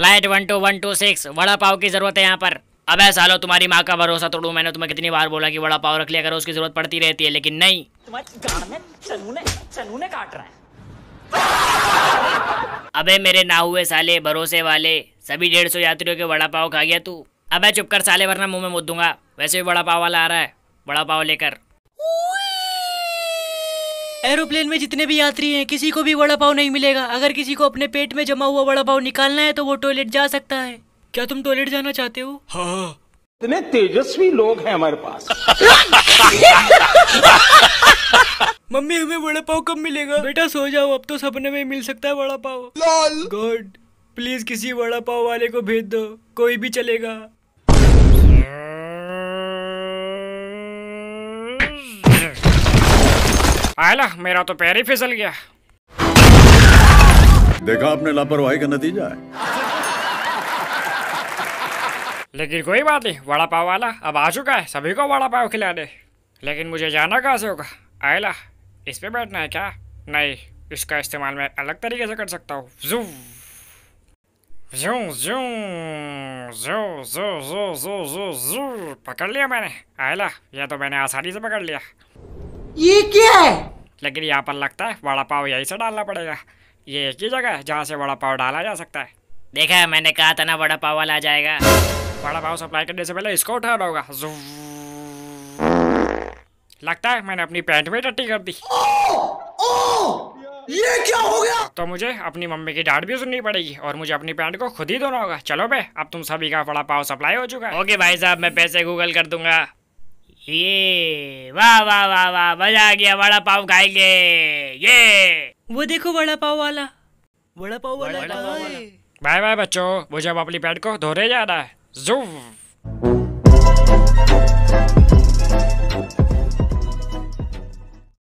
Flight one two one two six vada pav की जरूरत है यहाँ पर अब ऐसा लो तुम्हारी माँ का भरोसा तोड़ू मैंने तुम्हें कितनी बार बोला कि वड़ा पाव रख लिया करो उसकी जरूरत पड़ती रहती है लेकिन नहीं चनूने, काट रहा है अबे मेरे ना हुए साले भरोसे वाले सभी डेढ़ सौ यात्रियों के वड़ा पाव खा गया तू अबे चुप कर साले वरना मुंह में मुद दूंगा वैसे भी वड़ा पाव वाला आ रहा है वड़ा पाव लेकर एरोप्लेन में जितने भी यात्री हैं किसी को भी वड़ा पाव नहीं मिलेगा अगर किसी को अपने पेट में जमा हुआ वड़ा पाव निकालना है तो वो टॉयलेट जा सकता है क्या तुम टॉयलेट जाना चाहते हो हाँ, हाँ। इतने तेजस्वी लोग हैं हमारे पास मम्मी हमें वड़ा पाव कब मिलेगा बेटा सो जाओ अब तो सपने में मिल सकता है वड़ा पाव गुड प्लीज किसी वड़ा पाव वाले को भेज दो कोई भी चलेगा आयला मेरा तो पैर ही फिसल गया देखा आपने लापरवाही का नतीजा है लेकिन कोई बात नहीं वड़ा पाव वाला अब आ चुका है सभी को वड़ा पाव खिला दे लेकिन मुझे जाना कहाँ से होगा आयला इस पे बैठना है क्या नहीं इसका इस्तेमाल मैं अलग तरीके से कर सकता हूँ जू जू जू जो जो जो जो जो जो पकड़ लिया मैंने आयला यह तो मैंने आसानी से पकड़ लिया ये क्या है लेकिन यहाँ पर लगता है वड़ा पाव यही से डालना पड़ेगा ये एक ही जगह है जहाँ से वड़ा पाव डाला जा सकता है देखा मैंने कहा था ना वड़ा पाव वाला आ जाएगा वड़ा पाव सप्लाई करने से पहले इसको उठाना होगा लगता है मैंने अपनी पैंट में टट्टी कर दी ओ, ओ, ये क्या हो गया तो मुझे अपनी मम्मी की डांट भी सुननी पड़ेगी और मुझे अपनी पैंट को खुद ही धोना होगा चलो बे अब तुम सभी का वड़ा पाव सप्लाई हो चुका है ओके भाई साहब मैं पैसे गूगल कर दूंगा ये वाह वाह वाह वाह मजा आ गया वड़ा पाव खाएंगे ये वो देखो वड़ा पाव वाला वड़ा पाव वाला बाय बाय बच्चों मुझे अब अपनी पेट को धोने जाना है जू